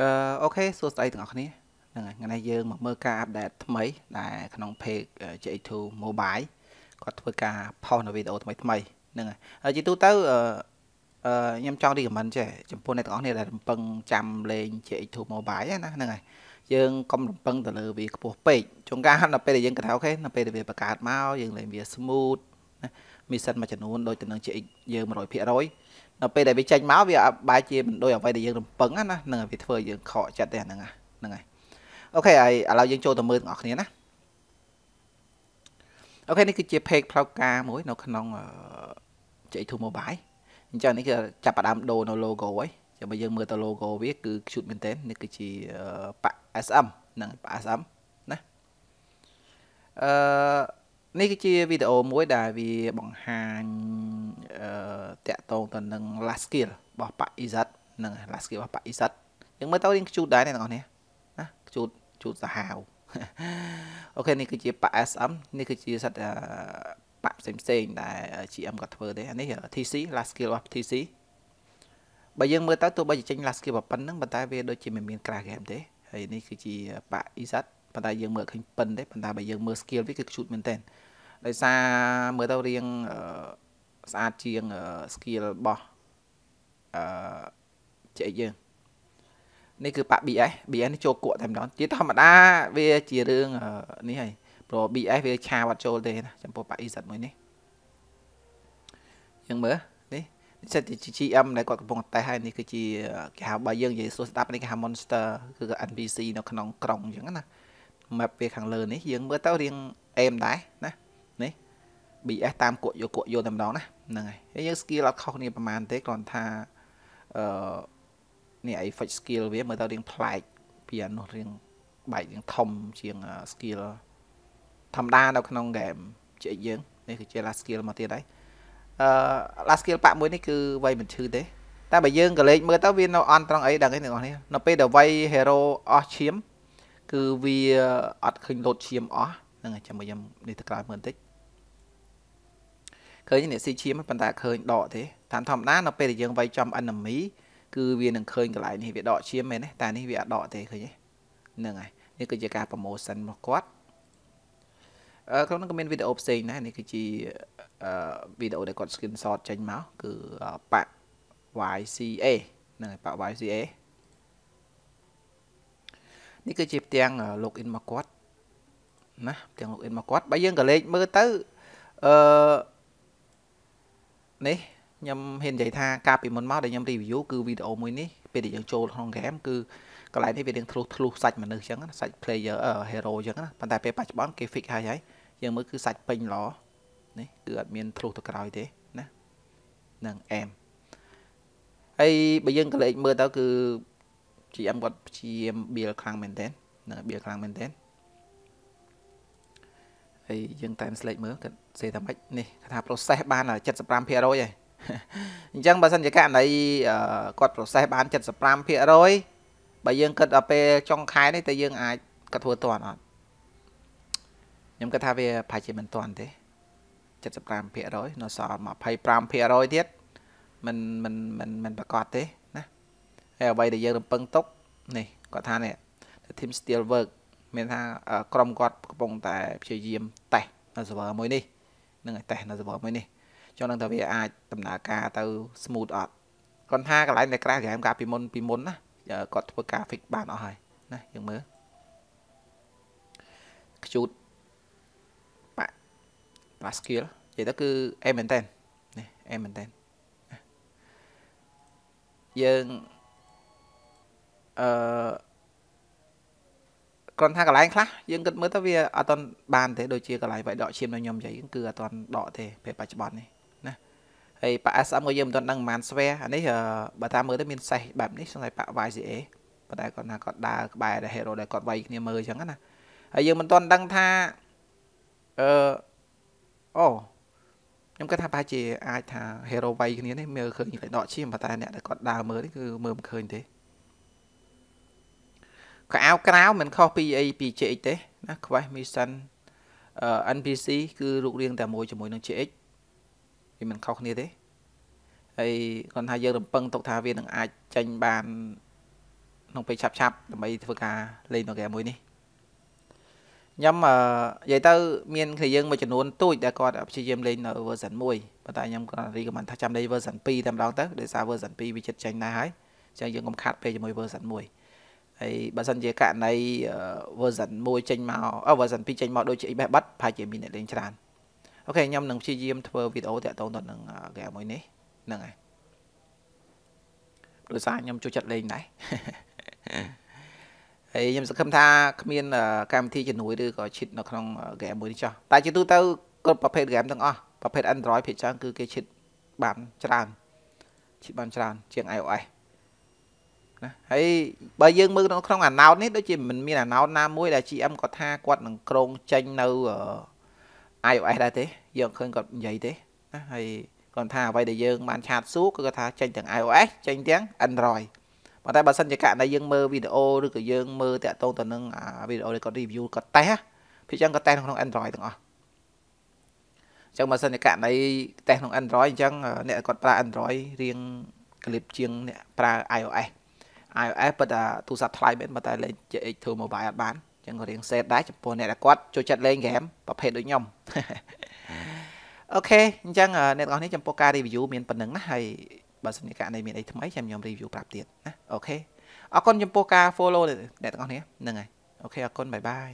អឺអូខេសួស្តីទាំងអស់គ្នាហ្នឹងហើយថ្ងៃនេះយើងមកមើលការអាប់ដេតថ្មីដែលក្នុង page J2 Mobile គាត់ធ្វើការផុសនៅវីដេអូថ្មីថ្មីហ្នឹងហើយហើយជាទូទៅអឺខ្ញុំចង់ recommend ចេះចំពោះអ្នកទាំងអស់គ្នាដែលរំពឹងចាំលេង J2 Mobile ណាហ្នឹងហើយយើងកុំរំពឹងទៅលើវាខ្ពស់ពេកជួនកាលដល់ពេលដែលយើងគិតថាអូខេដល់ពេលដែលវាបង្កើតមកយើងលេងវា smooth ណាមានសិនមួយចំនួនដូចទៅនឹង GX យើង100%នៅពេលដែលវាចេញមកវាបែរជាមិនដូចអ្វីដែលយើងរំពឹងណាហ្នឹងហើយវាធ្វើឲ្យយើងខកចិត្តទេហ្នឹងហ្នឹងហើយអូខេហើយឥឡូវយើងចូលទៅមើលទាំងអស់គ្នាណាអូខេនេះគឺជា page ផ្លូវការមួយ នៅក្នុង J2 Mobile អញ្ចឹងនេះគឺចាប់ផ្ដើមដូរនៅ logo ហើយចាំបើយើងមើលទៅ logo វាគឺ cute មែនទែននេះគឺជាប៉ាក់ SM ហ្នឹងប៉ាក់ SM ណាអឺនេះគឺជាវីដេអូមួយដែលវាបង្ហាញតកតងទៅនឹង last skill របស់ប៉ាអ៊ីសាត់នឹង last skill របស់ប៉ាអ៊ីសាត់យើងមើលទៅរៀងខ្ជូតដែរអ្នកទាំងអស់នេះណាខ្ជូតខ្ជូតសាហាវអូខេនេះគឺជាប៉ា SM នេះគឺជាសិតប៉ាផ្សេងផ្សេងដែល GM ក៏ធ្វើដែរអានេះ TC last skill របស់ TC បើយើងមើលទៅទោះបីជាចេញ last skill ប៉ុណ្ណឹងប៉ុន្តែ វាដូចជាមិនមាន crash game ទេហើយនេះគឺជាប៉ា Isat ប៉ុន្តែយើងមើលឃើញប៉ុនទេប៉ុន្តែបើយើងមើល skill វាគឺខ្ជូតមែនតើដោយសារមើលទៅរៀងស្អាតជាង skill របស់អឺ JX យើងនេះគឺប៉ា BS BS នេះចូលគក់តែម្ដងជាធម្មតាវាជារឿងនេះហើយព្រោះ BS វាឆាវត្តចូលទេណាចំពោះប៉ា EZ មួយនេះយើងមើលនេះនេះសិតជា GM ដែលគាត់កំពុងតេស្តហើយនេះគឺជាគេហៅបើយើងនិយាយសួរស្ដាប់នេះគេហៅ Monster គឺ NPC នៅក្នុងក្រុងអញ្ចឹងណា map វាខាងលើនេះយើងមើលទៅរៀង aim ដែរណានេះ BS តាមគក់យកគក់យកតែម្ដងណាហ្នឹងហើយហើយយើង skill អត់ខុសគ្នាប្រហែលទេគ្រាន់ថាអឺនេះអី fetch skill វាមើលទៅរៀងប្លែកពីអានោះរៀងបែករៀងធំជាង skill ធម្មតានៅក្នុង game ជែកយើង នេះគឺជា last skill មកទៀតហើយអឺ last skill ប៉មួយនេះគឺវាយមិនឈឺទេតែបើយើងក៏លេចមើលទៅវានៅអន់ត្រង់អីដឹងទេអ្នកនរនៅពេលដែលវាយ hero អស់ឈាមគឺវាអត់ឃើញលោតឈាមអស់ហ្នឹងហើយចាំមកខ្ញុំនេះទៅក្រោយមើលបន្តិចឃើញអ្នកស៊ីឈាមប៉ុន្តែឃើញដកទេតាមធម្មតានៅពេលដែលយើងវាយចំ enemy គឺវានឹងឃើញកន្លែងនេះវាដកឈាមមែនទេតែនេះវាអត់ដកទេឃើញទេហ្នឹងហើយនេះគឺជាការ promotion របស់គាត់អឺក្នុងនោះក៏មានវីដេអូផ្សេងដែរនេះគឺជាអឺវីដេអូដែលគាត់ skin shot ចេញមកគឺប៉ាក់ YCA ហ្នឹងហើយប៉ាក់ YCA នេះគឺជាផ្ទាំង login របស់គាត់ណាផ្ទាំង login របស់គាត់បើយើងក៏លេខមើលទៅអឺនេះខ្ញុំហ៊ាននិយាយថាកាលពីមុនមកដែលខ្ញុំ review គឺវីដេអូមួយនេះពេលដែលយើងចូលក្នុង game គឺកន្លែងនេះវារៀងធ្លុះធ្លុះសាច់មនុស្សអញ្ចឹងណាសាច់ player hero អញ្ចឹងណាប៉ុន្តែពេលបច្ចុប្បន្នគេ fix ហើយហើយយើងមើលគឺសាច់ពេញល្អនេះគឺអត់មាន ធ្លុះទៅក្រោយទេណានឹង M ហើយបើយើងកលេចមើលទៅគឺ GM គាត់ព្យាយាម build ខ្លាំងមែនទែននឹង build ខ្លាំងមែនទែនហើយយើង translate មើលគាត់សេថាម៉េចនេះគេថា process បាន75%ហើយអញ្ចឹងបើសិនជាករណីគាត់ process បាន75%បើយើងគិតដល់ពេលចុងខែនេះតើយើងអាចគាត់ធ្វើតាន់អត់ខ្ញុំគិតថាវាប្រហែលជាមិនតាន់ទេ75%នៅសល់25%ទៀតមិនមិនមិនមិនប្រកាសទេណាហើយអ្វីដែលយើងរំពឹងទុកនេះគាត់ថានេះ the team still work មានថាក្រុមគាត់កំពុងតែព្យាយាម តេស្តនៅ server មួយនេះនឹងឲ្យតេស្តនៅសម្រាប់មួយនេះចង់នឹងថាវាអាចដំណើរការទៅ smooth អត់គាត់ថាកន្លែងដែលក្រាស់ហ្គេមកាលពីមុន ពីមុនណាគាត់ធ្វើការ fix បានអស់ហើយណាយើងមើលខ្ជូតបាក់ Pascal និយាយទៅគឺ M មែនតើនេះ M មែនតើយើងអឺគ្រាន់ថាកន្លែងខ្លះយើងគិតមើលទៅវាអត់ទាន់បានទេដូចជាកន្លែងវាយដកឈាមនៅខ្ញុំអញ្ចឹងគឺអត់ទាន់ដកទេពេលបច្ចុប្បន្ននេះណាហើយប៉ា SM ក៏យើងមិនទាន់ដឹងប្រហែលស្វែអានេះបើតាមមើលទៅមានសេះបែបនេះសង្ស័យប៉ា YCA ប៉ុន្តែគាត់ថាគាត់ដើរក្បែរដែល hero ដែលគាត់វាយគ្នាមើលអញ្ចឹងណាហើយយើងមិនទាន់ដឹងថាអឺអូខ្ញុំគាត់ថាប្រហែលជាអាចថា hero វាយគ្នានេះមើលឃើញកន្លែងដកឈាមប៉ុន្តែអ្នកដែលគាត់ដើរមើលនេះគឺមើលមិនឃើញទេកៅអៅក្រៅមិនខុសពីអីពី JX ទេណា Quest Mission NPC គឺរូបរាងតែមួយជាមួយនឹង JX វាមិនខុសគ្នាទេហើយគាត់ថាយើងរំពឹងទុកថាវានឹងអាចចេញបានក្នុងពេលឆាប់ឆាប់ដើម្បីធ្វើការលេងនៅហ្គេមមួយនេះខ្ញុំនិយាយទៅមានគ្នាយើងមួយចំនួនទូចដែលគាត់ព្យាយាមលេងនៅ version 1ប៉ុន្តែខ្ញុំគាត់រីកមិនថាចាំលេង version 2តែម្ដងទៅដោយសារ version 2វាចិត្តចេញដែរហើយអញ្ចឹងយើងកុំខាត់ពេលជាមួយ version 1ហើយបើសិនជាករណី version 1ចេញមក version 2ចេញមកដូចជា eBay បាត់ប្រហែលជាមានអ្នកលេងច្រើនអូខេខ្ញុំនឹងព្យាយាមធ្វើវីដេអូតាក់ទងទៅនឹង game មួយនេះហ្នឹងហើយដោយសារខ្ញុំចូលចិត្តលេងដែរហើយខ្ញុំសង្ឃឹមថាគ្មានកម្មវិធីជំនួយឬក៏ cheat នៅក្នុង game មួយនេះចោះតែជាទូទៅគ្រប់ប្រភេទ game ទាំងអស់ប្រភេទ Android ភាគច្រើនគឺគេ cheat បានច្រើន cheat បានច្រើន ជាង iOS ណាហើយបើយើងមើលក្នុងអាណោតនេះដូចជាមិនមានអាណោតណាមួយដែល GM គាត់ថាគាត់នឹងក្រងចេញនៅ iOS ដែរទេ យើងឃើញគាត់និយាយទេណាហើយគាត់ថាអ្វីដែលយើង បានឆាតសួរគឺគាត់ថាចេញទាំង iOS ចេញទាំង Android ប៉ុន្តែបើសិនជាករណីយើងមើលវីដេអូឬក៏យើងមើលតាក់ទងទៅនឹងវីដេអូដែលគាត់ review គាត់តេស្តភាគច្រើនគាត់តេស្តក្នុង Android ទាំងអស់អញ្ចឹងបើសិនជាករណីតេស្តក្នុង Android អញ្ចឹងអ្នកគាត់ប្រើ Android រៀង clip ជាងអ្នកប្រើ iOS iOS ពិតថាទូរស័ព្ទថ្លៃមែនប៉ុន្តែលេង GX2 Mobile អត់បានចឹងក៏រៀងសេតដែរចំពោះអ្នកដែលគាត់ចូលចិត្តលេងហ្គេមប្រភេទដូចខ្ញុំអូខេអញ្ចឹងអ្នកទាំងអស់នេះចំពោះការ review មានប៉ុណ្្នឹងណាហើយបើសិនជាករណីមានអីថ្មីចាំខ្ញុំ review ប្រាប់ទៀតណាអូខេអរគុណចំពោះការ follow អ្នកទាំងអស់នេះហ្នឹងហើយអូខេអរគុណបាយបាយ